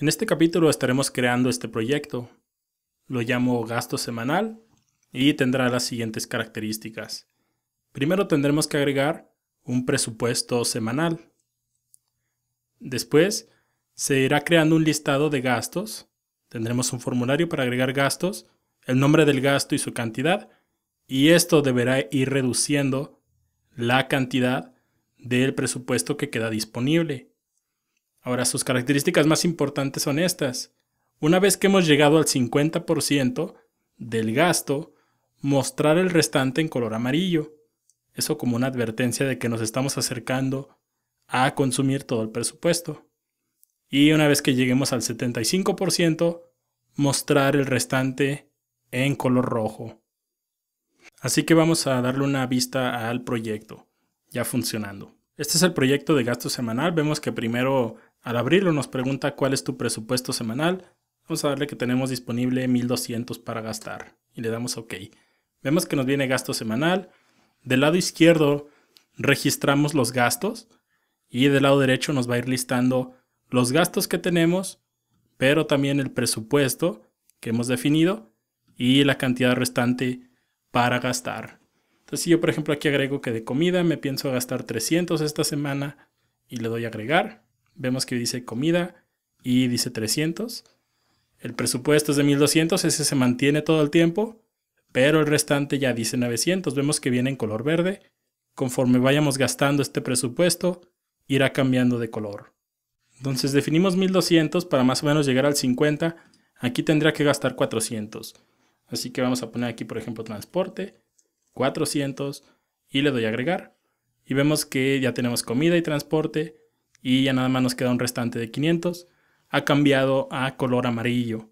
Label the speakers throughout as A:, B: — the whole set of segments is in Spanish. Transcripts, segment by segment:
A: En este capítulo estaremos creando este proyecto. Lo llamo gasto semanal y tendrá las siguientes características. Primero tendremos que agregar un presupuesto semanal. Después se irá creando un listado de gastos. Tendremos un formulario para agregar gastos, el nombre del gasto y su cantidad. Y esto deberá ir reduciendo la cantidad del presupuesto que queda disponible. Ahora, sus características más importantes son estas. Una vez que hemos llegado al 50% del gasto, mostrar el restante en color amarillo. Eso como una advertencia de que nos estamos acercando a consumir todo el presupuesto. Y una vez que lleguemos al 75%, mostrar el restante en color rojo. Así que vamos a darle una vista al proyecto, ya funcionando. Este es el proyecto de gasto semanal. Vemos que primero al abrirlo nos pregunta cuál es tu presupuesto semanal. Vamos a darle que tenemos disponible 1200 para gastar y le damos OK. Vemos que nos viene gasto semanal. Del lado izquierdo registramos los gastos y del lado derecho nos va a ir listando los gastos que tenemos, pero también el presupuesto que hemos definido y la cantidad restante para gastar. Entonces si yo por ejemplo aquí agrego que de comida me pienso gastar 300 esta semana y le doy agregar, Vemos que dice comida y dice 300. El presupuesto es de 1200, ese se mantiene todo el tiempo, pero el restante ya dice 900. Vemos que viene en color verde. Conforme vayamos gastando este presupuesto, irá cambiando de color. Entonces definimos 1200 para más o menos llegar al 50. Aquí tendría que gastar 400. Así que vamos a poner aquí, por ejemplo, transporte, 400 y le doy a agregar. Y vemos que ya tenemos comida y transporte y ya nada más nos queda un restante de 500, ha cambiado a color amarillo.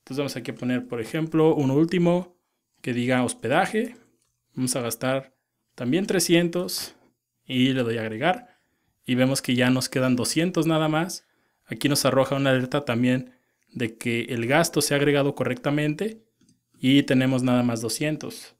A: Entonces vamos aquí a poner, por ejemplo, un último que diga hospedaje. Vamos a gastar también 300 y le doy a agregar. Y vemos que ya nos quedan 200 nada más. Aquí nos arroja una alerta también de que el gasto se ha agregado correctamente y tenemos nada más 200.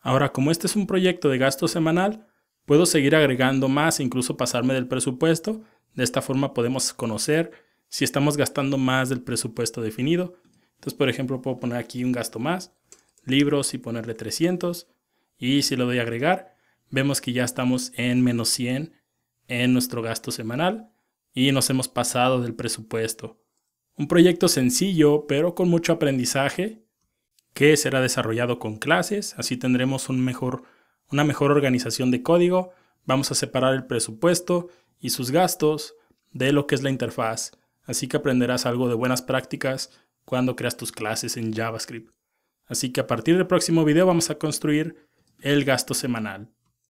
A: Ahora, como este es un proyecto de gasto semanal, Puedo seguir agregando más e incluso pasarme del presupuesto. De esta forma podemos conocer si estamos gastando más del presupuesto definido. Entonces, por ejemplo, puedo poner aquí un gasto más, libros y ponerle 300. Y si lo doy a agregar, vemos que ya estamos en menos 100 en nuestro gasto semanal y nos hemos pasado del presupuesto. Un proyecto sencillo, pero con mucho aprendizaje, que será desarrollado con clases, así tendremos un mejor una mejor organización de código, vamos a separar el presupuesto y sus gastos de lo que es la interfaz, así que aprenderás algo de buenas prácticas cuando creas tus clases en JavaScript. Así que a partir del próximo video vamos a construir el gasto semanal.